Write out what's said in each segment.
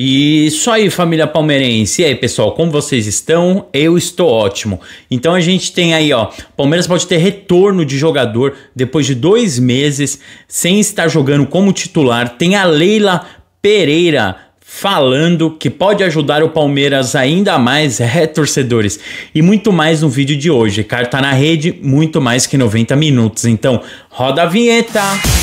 E isso aí, família palmeirense. E aí, pessoal, como vocês estão? Eu estou ótimo. Então a gente tem aí, ó, Palmeiras pode ter retorno de jogador depois de dois meses sem estar jogando como titular. Tem a Leila Pereira falando que pode ajudar o Palmeiras ainda mais, é torcedores. E muito mais no vídeo de hoje. Carta na rede, muito mais que 90 minutos. Então, roda a vinheta. Música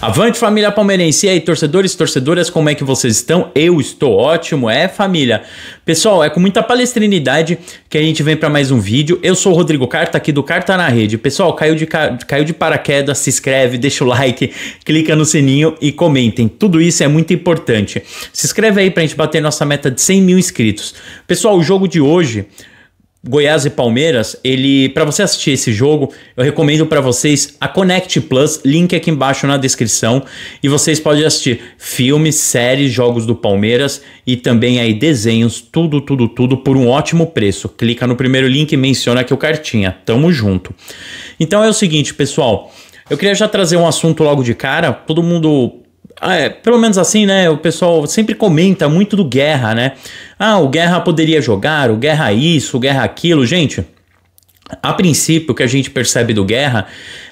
Avante família palmeirense, e aí torcedores, torcedoras, como é que vocês estão? Eu estou ótimo, é família. Pessoal, é com muita palestrinidade que a gente vem para mais um vídeo. Eu sou o Rodrigo Carta aqui do Carta na Rede. Pessoal, caiu de, ca... caiu de paraquedas, se inscreve, deixa o like, clica no sininho e comentem. Tudo isso é muito importante. Se inscreve aí pra gente bater nossa meta de 100 mil inscritos. Pessoal, o jogo de hoje Goiás e Palmeiras, ele para você assistir esse jogo, eu recomendo para vocês a Connect Plus, link aqui embaixo na descrição, e vocês podem assistir filmes, séries, jogos do Palmeiras e também aí desenhos, tudo, tudo, tudo por um ótimo preço. Clica no primeiro link e menciona aqui o cartinha. Tamo junto. Então é o seguinte, pessoal, eu queria já trazer um assunto logo de cara. Todo mundo ah, é, pelo menos assim, né? O pessoal sempre comenta muito do Guerra, né? Ah, o Guerra poderia jogar, o Guerra isso, o Guerra aquilo. Gente, a princípio, o que a gente percebe do Guerra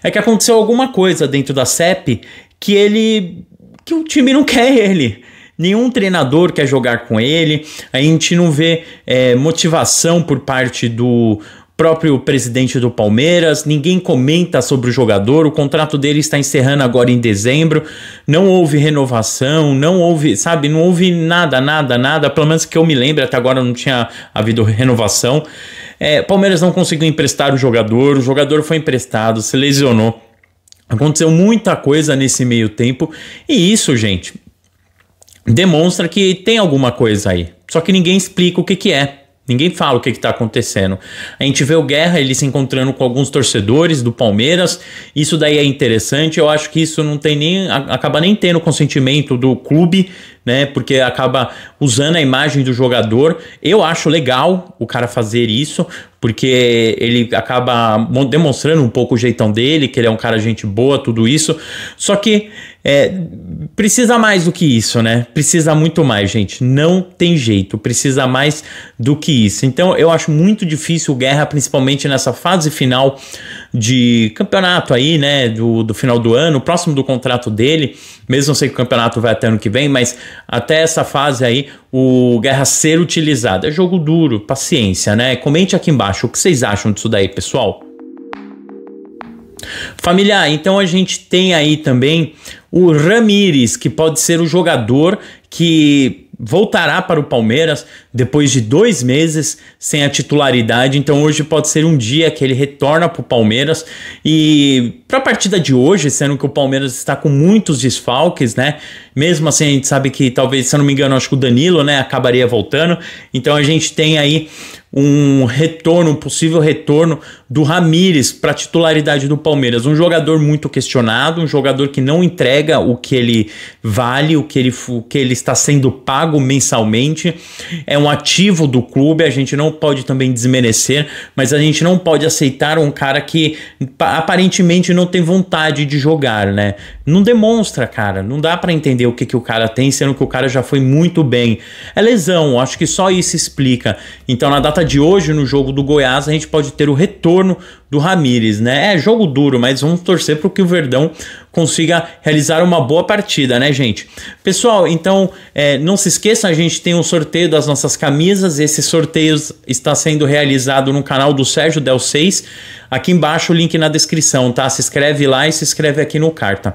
é que aconteceu alguma coisa dentro da CEP que ele. que o time não quer ele. Nenhum treinador quer jogar com ele. A gente não vê é, motivação por parte do, próprio presidente do Palmeiras, ninguém comenta sobre o jogador, o contrato dele está encerrando agora em dezembro, não houve renovação, não houve, sabe, não houve nada, nada, nada, pelo menos que eu me lembre até agora não tinha havido renovação. É, Palmeiras não conseguiu emprestar o jogador, o jogador foi emprestado, se lesionou. Aconteceu muita coisa nesse meio tempo, e isso, gente, demonstra que tem alguma coisa aí. Só que ninguém explica o que, que é. Ninguém fala o que está acontecendo. A gente vê o Guerra ele se encontrando com alguns torcedores do Palmeiras. Isso daí é interessante. Eu acho que isso não tem nem. acaba nem tendo consentimento do clube, né? Porque acaba usando a imagem do jogador. Eu acho legal o cara fazer isso porque ele acaba demonstrando um pouco o jeitão dele, que ele é um cara gente boa, tudo isso. Só que é, precisa mais do que isso, né? Precisa muito mais, gente. Não tem jeito. Precisa mais do que isso. Então eu acho muito difícil Guerra, principalmente nessa fase final de campeonato aí, né, do, do final do ano, próximo do contrato dele, mesmo sei que o campeonato vai até ano que vem, mas até essa fase aí, o Guerra ser utilizado. É jogo duro, paciência, né? Comente aqui embaixo o que vocês acham disso daí, pessoal. Familiar, então a gente tem aí também o Ramires, que pode ser o jogador que voltará para o Palmeiras depois de dois meses sem a titularidade. Então hoje pode ser um dia que ele retorna para o Palmeiras. E para a partida de hoje, sendo que o Palmeiras está com muitos desfalques, né? Mesmo assim, a gente sabe que talvez, se eu não me engano, acho que o Danilo, né, acabaria voltando. Então a gente tem aí um retorno, um possível retorno do Ramires para a titularidade do Palmeiras. Um jogador muito questionado, um jogador que não entrega o que ele vale, o que ele, o que ele está sendo pago mensalmente. É um um ativo do clube, a gente não pode também desmerecer, mas a gente não pode aceitar um cara que aparentemente não tem vontade de jogar, né? Não demonstra, cara, não dá para entender o que, que o cara tem, sendo que o cara já foi muito bem. É lesão, acho que só isso explica. Então, na data de hoje, no jogo do Goiás, a gente pode ter o retorno do Ramires, né? É jogo duro, mas vamos torcer para que o Verdão consiga realizar uma boa partida, né, gente? Pessoal, então é, não se esqueça, a gente tem um sorteio das nossas camisas. Esse sorteio está sendo realizado no canal do Sérgio Del 6. Aqui embaixo o link na descrição, tá? Se inscreve lá e se inscreve aqui no Carta.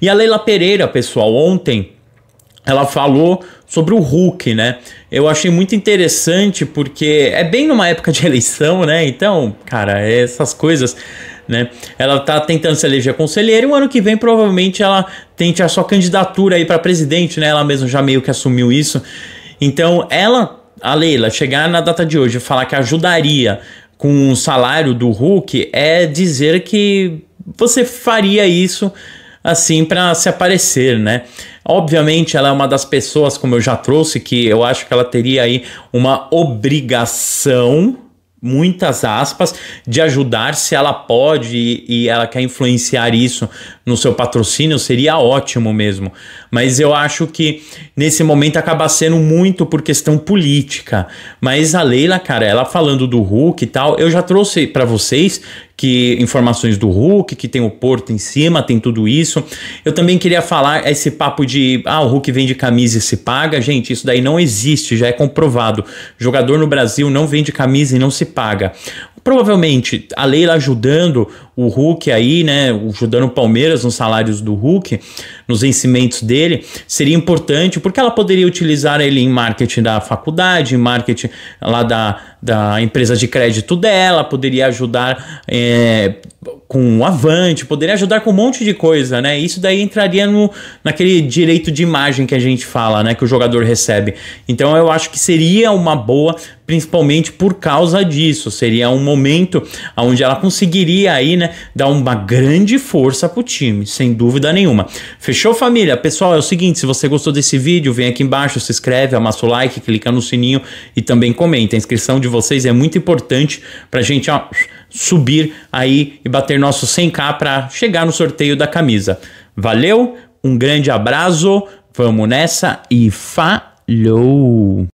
E a Leila Pereira, pessoal, ontem ela falou sobre o Hulk, né? Eu achei muito interessante porque é bem numa época de eleição, né? Então, cara, é essas coisas, né? Ela tá tentando se eleger conselheira e o ano que vem provavelmente ela tente a sua candidatura aí para presidente, né? Ela mesma já meio que assumiu isso. Então, ela, a Leila, chegar na data de hoje e falar que ajudaria com o salário do Hulk é dizer que você faria isso assim para se aparecer, né? Obviamente, ela é uma das pessoas, como eu já trouxe, que eu acho que ela teria aí uma obrigação muitas aspas, de ajudar se ela pode e, e, ela quer influenciar isso no seu patrocínio, seria ótimo mesmo. Mas eu acho que nesse momento acaba sendo muito por questão política. Mas a Leila, cara, ela falando do Hulk e tal, eu já trouxe para vocês que informações do Hulk, que tem o Porto em cima, tem tudo isso. Eu também queria falar esse papo de ah, o Hulk vende camisa e se paga. Gente, isso daí não existe, já é comprovado. Jogador no Brasil não vende camisa e não se paga. Provavelmente a Leila ajudando o Hulk aí, né? Ajudando o Palmeiras nos salários do Hulk, nos vencimentos dele, seria importante, porque ela poderia utilizar ele em marketing da faculdade, em marketing lá da, da empresa de crédito dela, poderia ajudar é, com o Avante, poderia ajudar com um monte de coisa, né? Isso daí entraria no, naquele direito de imagem que a gente fala, né? Que o jogador recebe. Então eu acho que seria uma boa, principalmente por causa disso. Seria um momento onde ela conseguiria aí, né? Dar uma grande força pro time, sem dúvida nenhuma. Fechou? Fechou, família? Pessoal, é o seguinte, se você gostou desse vídeo, vem aqui embaixo, se inscreve, amassa o like, clica no sininho e também comenta. A inscrição de vocês é muito importante pra gente ó, subir aí e bater nosso 100k pra chegar no sorteio da camisa. Valeu, um grande abraço, vamos nessa e falou.